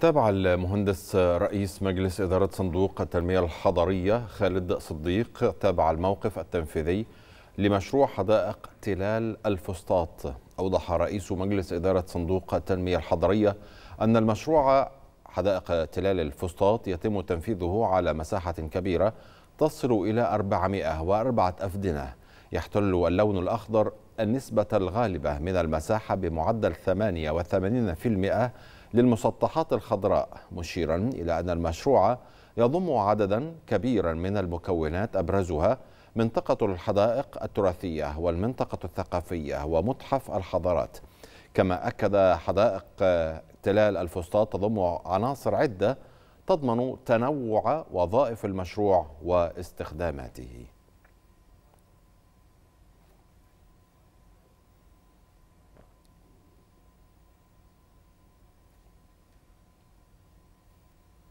تابع المهندس رئيس مجلس إدارة صندوق التنمية الحضرية خالد صديق تابع الموقف التنفيذي لمشروع حدائق تلال الفسطاط أوضح رئيس مجلس إدارة صندوق التنمية الحضرية أن المشروع حدائق تلال الفسطاط يتم تنفيذه على مساحة كبيرة تصل إلى 404 أفدنة يحتل اللون الأخضر النسبة الغالبة من المساحة بمعدل 88% للمسطحات الخضراء مشيرا إلى أن المشروع يضم عددا كبيرا من المكونات أبرزها منطقة الحدائق التراثية والمنطقة الثقافية ومتحف الحضارات كما أكد حدائق تلال الفسطاط تضم عناصر عدة تضمن تنوع وظائف المشروع واستخداماته